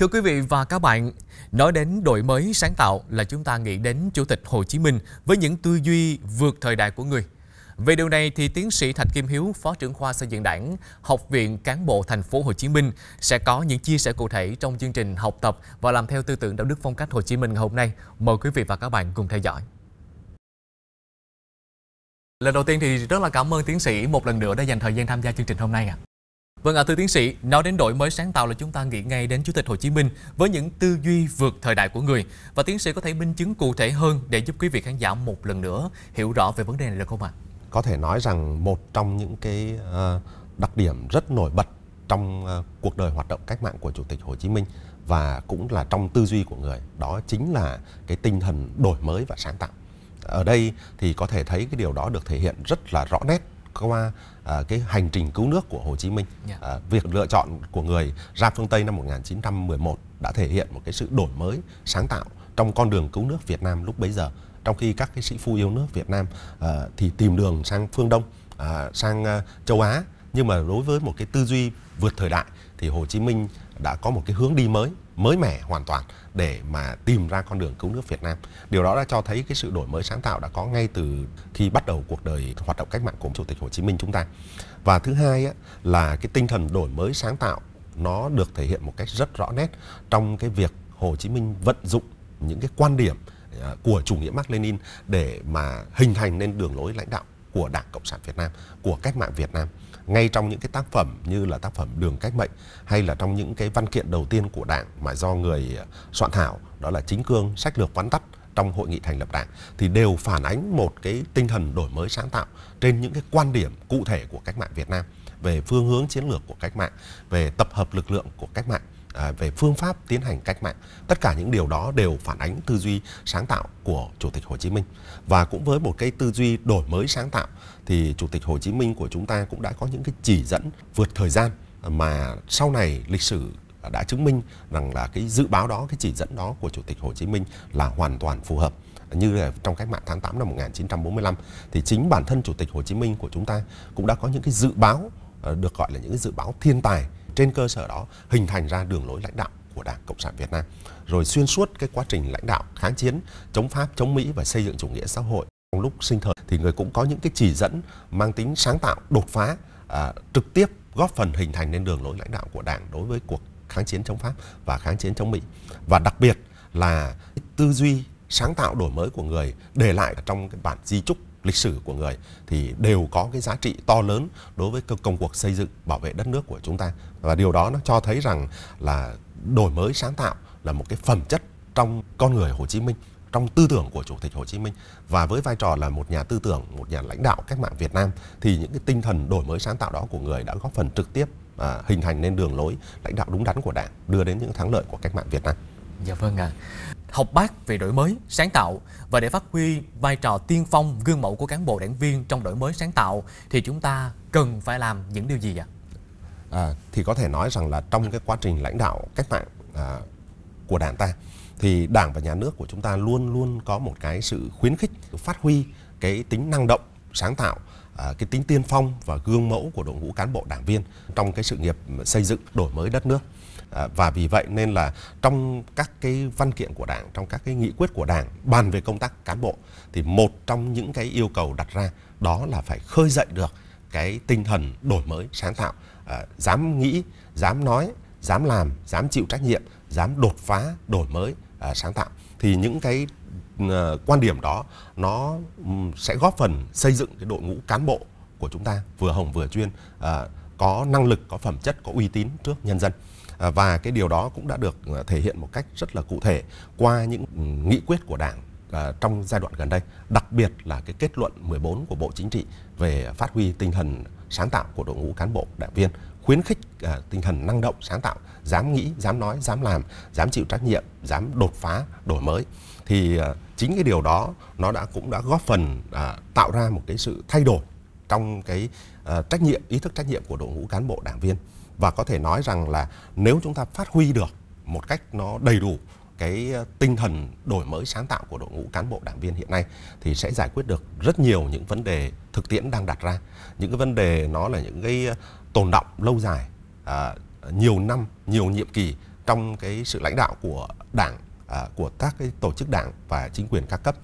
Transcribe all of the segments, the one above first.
Thưa quý vị và các bạn, nói đến đổi mới sáng tạo là chúng ta nghĩ đến Chủ tịch Hồ Chí Minh với những tư duy vượt thời đại của người. Về điều này thì tiến sĩ Thạch Kim Hiếu, Phó trưởng khoa xây dựng Đảng, Học viện Cán bộ Thành phố Hồ Chí Minh sẽ có những chia sẻ cụ thể trong chương trình học tập và làm theo tư tưởng đạo đức phong cách Hồ Chí Minh ngày hôm nay. Mời quý vị và các bạn cùng theo dõi. Lần đầu tiên thì rất là cảm ơn tiến sĩ một lần nữa đã dành thời gian tham gia chương trình hôm nay ạ. À. Vâng ạ, à, thưa tiến sĩ, nói đến đổi mới sáng tạo là chúng ta nghĩ ngay đến Chủ tịch Hồ Chí Minh với những tư duy vượt thời đại của người. Và tiến sĩ có thể minh chứng cụ thể hơn để giúp quý vị khán giả một lần nữa hiểu rõ về vấn đề này được không ạ? À? Có thể nói rằng một trong những cái ờ, đặc điểm rất nổi bật trong ờ, cuộc đời hoạt động cách mạng của Chủ tịch Hồ Chí Minh và cũng là trong tư duy của người, đó chính là cái tinh thần đổi mới và sáng tạo. Ở đây thì có thể thấy cái điều đó được thể hiện rất là rõ nét qua à, cái hành trình cứu nước của Hồ Chí Minh. Dạ. À, việc lựa chọn của người ra phương Tây năm 1911 đã thể hiện một cái sự đổi mới, sáng tạo trong con đường cứu nước Việt Nam lúc bấy giờ. Trong khi các cái sĩ phu yêu nước Việt Nam à, thì tìm đường sang phương Đông, à, sang à, châu Á, nhưng mà đối với một cái tư duy vượt thời đại thì Hồ Chí Minh đã có một cái hướng đi mới mới mẻ hoàn toàn để mà tìm ra con đường cứu nước Việt Nam. Điều đó đã cho thấy cái sự đổi mới sáng tạo đã có ngay từ khi bắt đầu cuộc đời hoạt động cách mạng của Chủ tịch Hồ Chí Minh chúng ta. Và thứ hai á, là cái tinh thần đổi mới sáng tạo nó được thể hiện một cách rất rõ nét trong cái việc Hồ Chí Minh vận dụng những cái quan điểm à, của chủ nghĩa Mác Lenin để mà hình thành nên đường lối lãnh đạo của Đảng Cộng sản Việt Nam, của cách mạng Việt Nam. Ngay trong những cái tác phẩm như là tác phẩm Đường Cách Mệnh hay là trong những cái văn kiện đầu tiên của Đảng mà do người soạn thảo đó là chính cương sách lược vắn tắt trong hội nghị thành lập đảng thì đều phản ánh một cái tinh thần đổi mới sáng tạo trên những cái quan điểm cụ thể của cách mạng Việt Nam về phương hướng chiến lược của cách mạng, về tập hợp lực lượng của cách mạng À, về phương pháp tiến hành cách mạng. Tất cả những điều đó đều phản ánh tư duy sáng tạo của Chủ tịch Hồ Chí Minh. Và cũng với một cái tư duy đổi mới sáng tạo thì Chủ tịch Hồ Chí Minh của chúng ta cũng đã có những cái chỉ dẫn vượt thời gian mà sau này lịch sử đã chứng minh rằng là cái dự báo đó, cái chỉ dẫn đó của Chủ tịch Hồ Chí Minh là hoàn toàn phù hợp như là trong cách mạng tháng 8 năm 1945 thì chính bản thân Chủ tịch Hồ Chí Minh của chúng ta cũng đã có những cái dự báo à, được gọi là những cái dự báo thiên tài trên cơ sở đó hình thành ra đường lối lãnh đạo của Đảng Cộng sản Việt Nam. Rồi xuyên suốt cái quá trình lãnh đạo kháng chiến chống Pháp, chống Mỹ và xây dựng chủ nghĩa xã hội trong lúc sinh thời thì người cũng có những cái chỉ dẫn mang tính sáng tạo, đột phá à, trực tiếp góp phần hình thành nên đường lối lãnh đạo của Đảng đối với cuộc kháng chiến chống Pháp và kháng chiến chống Mỹ. Và đặc biệt là tư duy sáng tạo đổi mới của người để lại trong cái bản di trúc lịch sử của người thì đều có cái giá trị to lớn đối với công cuộc xây dựng bảo vệ đất nước của chúng ta và điều đó nó cho thấy rằng là đổi mới sáng tạo là một cái phẩm chất trong con người Hồ Chí Minh trong tư tưởng của Chủ tịch Hồ Chí Minh và với vai trò là một nhà tư tưởng, một nhà lãnh đạo cách mạng Việt Nam thì những cái tinh thần đổi mới sáng tạo đó của người đã góp phần trực tiếp à, hình thành nên đường lối lãnh đạo đúng đắn của Đảng đưa đến những thắng lợi của cách mạng Việt Nam. Dạ vâng ạ. À. Học bác về đổi mới, sáng tạo và để phát huy vai trò tiên phong, gương mẫu của cán bộ đảng viên trong đổi mới sáng tạo thì chúng ta cần phải làm những điều gì ạ? À? à, thì có thể nói rằng là trong cái quá trình lãnh đạo cách mạng à, của đảng ta thì đảng và nhà nước của chúng ta luôn luôn có một cái sự khuyến khích phát huy cái tính năng động, sáng tạo à, cái tính tiên phong và gương mẫu của đội ngũ cán bộ đảng viên trong cái sự nghiệp xây dựng đổi mới đất nước À, và vì vậy nên là trong các cái văn kiện của Đảng, trong các cái nghị quyết của Đảng bàn về công tác cán bộ thì một trong những cái yêu cầu đặt ra đó là phải khơi dậy được cái tinh thần đổi mới, sáng tạo, à, dám nghĩ, dám nói, dám làm, dám chịu trách nhiệm, dám đột phá, đổi mới, à, sáng tạo thì những cái à, quan điểm đó nó sẽ góp phần xây dựng cái đội ngũ cán bộ của chúng ta vừa hồng vừa chuyên à, có năng lực, có phẩm chất, có uy tín trước nhân dân. À, và cái điều đó cũng đã được à, thể hiện một cách rất là cụ thể qua những ừ, nghị quyết của Đảng à, trong giai đoạn gần đây, đặc biệt là cái kết luận 14 của Bộ Chính trị về phát huy tinh thần sáng tạo của đội ngũ cán bộ đảng viên, khuyến khích tinh thần năng động, sáng tạo, dám nghĩ, dám nói, dám làm, dám chịu trách nhiệm, dám đột phá, đổi mới thì chính cái điều đó nó đã cũng đã góp phần tạo ra một cái sự thay đổi trong cái Ờ, trách nhiệm ý thức trách nhiệm của đội ngũ cán bộ đảng viên và có thể nói rằng là nếu chúng ta phát huy được một cách nó đầy đủ cái ờ, tinh thần đổi mới sáng tạo của đội ngũ cán bộ đảng viên hiện nay thì sẽ giải quyết được rất nhiều những vấn đề thực tiễn đang đặt ra những cái vấn đề nó là những cái ờ, tồn động lâu dài à, nhiều năm nhiều nhiệm kỳ trong cái sự lãnh đạo của đảng à, của các cái tổ chức đảng và chính quyền các cấp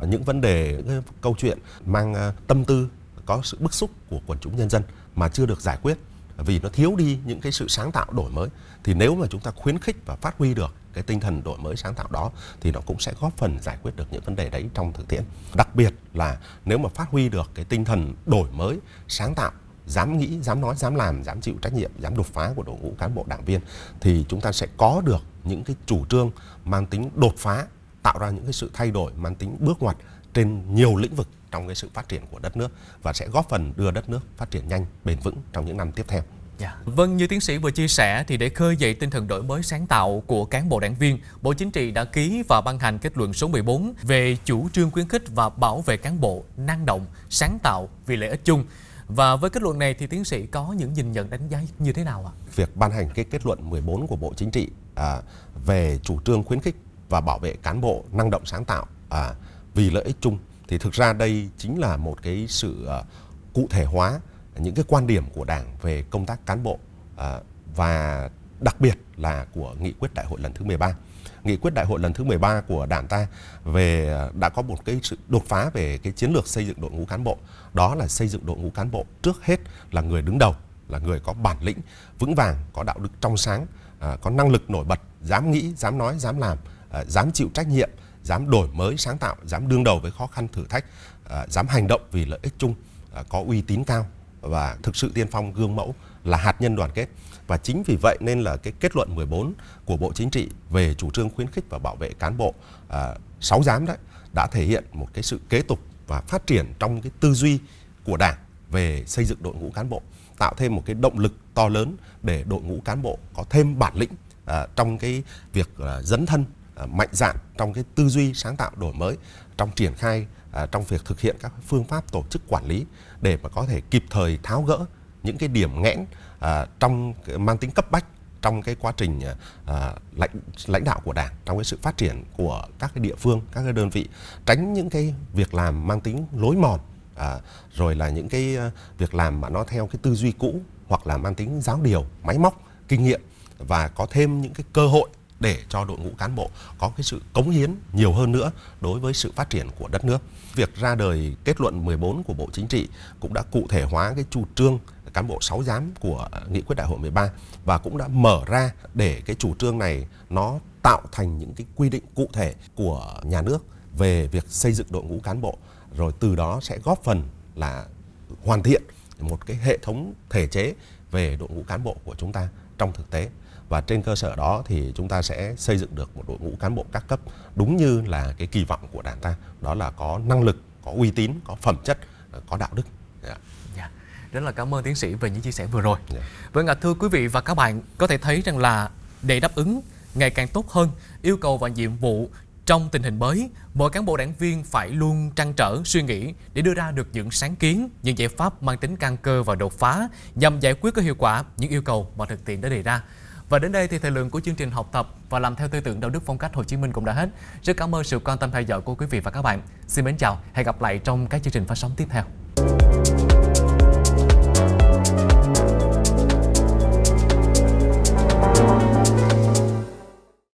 à, những vấn đề những câu chuyện mang à, tâm tư có sự bức xúc của quần chúng nhân dân mà chưa được giải quyết vì nó thiếu đi những cái sự sáng tạo đổi mới thì nếu mà chúng ta khuyến khích và phát huy được cái tinh thần đổi mới sáng tạo đó thì nó cũng sẽ góp phần giải quyết được những vấn đề đấy trong thực tiễn đặc biệt là nếu mà phát huy được cái tinh thần đổi mới sáng tạo dám nghĩ dám nói dám làm dám chịu trách nhiệm dám đột phá của đội ngũ cán bộ đảng viên thì chúng ta sẽ có được những cái chủ trương mang tính đột phá tạo ra những cái sự thay đổi mang tính bước ngoặt trên nhiều lĩnh vực trong cái sự phát triển của đất nước và sẽ góp phần đưa đất nước phát triển nhanh, bền vững trong những năm tiếp theo. Yeah. Dạ. Vâng, như tiến sĩ vừa chia sẻ thì để khơi dậy tinh thần đổi mới sáng tạo của cán bộ đảng viên, Bộ Chính trị đã ký và ban hành kết luận số 14 về chủ trương khuyến khích và bảo vệ cán bộ năng động, sáng tạo vì lợi ích chung. Và với kết luận này thì tiến sĩ có những nhìn nhận đánh giá như thế nào ạ? Việc ban hành cái kết luận 14 của Bộ Chính trị à, về chủ trương khuyến khích và bảo vệ cán bộ năng động sáng tạo à, vì lợi ích chung thì thực ra đây chính là một cái sự ờ, cụ thể hóa những cái quan điểm của Đảng về công tác cán bộ ờ, và đặc biệt là của nghị quyết đại hội lần thứ 13. Nghị quyết đại hội lần thứ 13 của Đảng ta về ờ, đã có một cái sự đột phá về cái chiến lược xây dựng đội ngũ cán bộ, đó là xây dựng đội ngũ cán bộ trước hết là người đứng đầu, là người có bản lĩnh vững vàng, có đạo đức trong sáng, có năng lực nổi bật, dám nghĩ, dám nói, dám làm, dám chịu trách nhiệm dám đổi mới sáng tạo dám đương đầu với khó khăn thử thách à, dám hành động vì lợi ích chung à, có uy tín cao và thực sự tiên phong gương mẫu là hạt nhân đoàn kết và chính vì vậy nên là cái kết luận 14 của Bộ Chính trị về chủ trương khuyến khích và bảo vệ cán bộ à, sáu giám đấy đã thể hiện một cái sự kế tục và phát triển trong cái tư duy của Đảng về xây dựng đội ngũ cán bộ tạo thêm một cái động lực to lớn để đội ngũ cán bộ có thêm bản lĩnh à, trong cái việc à, dấn thân À, mạnh dạn trong cái tư duy sáng tạo đổi mới trong triển khai à, trong việc thực hiện các phương pháp tổ chức quản lý để mà có thể kịp thời tháo gỡ những cái điểm nghẽn à, trong mang tính cấp bách trong cái quá trình lãnh lãnh đạo của đảng trong cái sự phát triển của các cái địa phương các cái đơn vị tránh những cái việc làm mang tính lối mòn rồi là những cái việc làm mà nó theo cái tư duy cũ hoặc là mang tính giáo điều máy móc kinh nghiệm và có thêm những cái cơ hội để cho đội ngũ cán bộ có cái sự cống hiến nhiều hơn nữa đối với sự phát triển của đất nước. Việc ra đời kết luận 14 của Bộ Chính trị cũng đã cụ thể hóa cái chủ trương cán bộ sáu giám của nghị quyết đại hội 13 và cũng đã mở ra để cái chủ trương này nó tạo thành những cái quy định cụ thể của nhà nước về việc xây dựng đội ngũ cán bộ rồi từ đó sẽ góp phần là hoàn thiện một cái hệ thống thể chế về đội ngũ cán bộ của chúng ta trong thực tế và trên cơ sở đó thì chúng ta sẽ xây dựng được một đội ngũ cán bộ các cấp đúng như là cái kỳ vọng của đảng ta đó là có năng lực có uy tín có phẩm chất có đạo đức yeah. Dạ. Dạ. rất là cảm ơn tiến sĩ về những chia sẻ vừa rồi yeah. Dạ. vâng ạ thưa quý vị và các bạn có thể thấy rằng là để đáp ứng ngày càng tốt hơn yêu cầu và nhiệm vụ trong tình hình mới, mỗi cán bộ đảng viên phải luôn trăn trở, suy nghĩ để đưa ra được những sáng kiến, những giải pháp mang tính căn cơ và đột phá nhằm giải quyết có hiệu quả những yêu cầu mà thực tiễn đã đề ra. Và đến đây thì thời lượng của chương trình học tập và làm theo tư tưởng đạo đức phong cách Hồ Chí Minh cũng đã hết. Rất cảm ơn sự quan tâm theo dõi của quý vị và các bạn. Xin mến chào, hẹn gặp lại trong các chương trình phát sóng tiếp theo.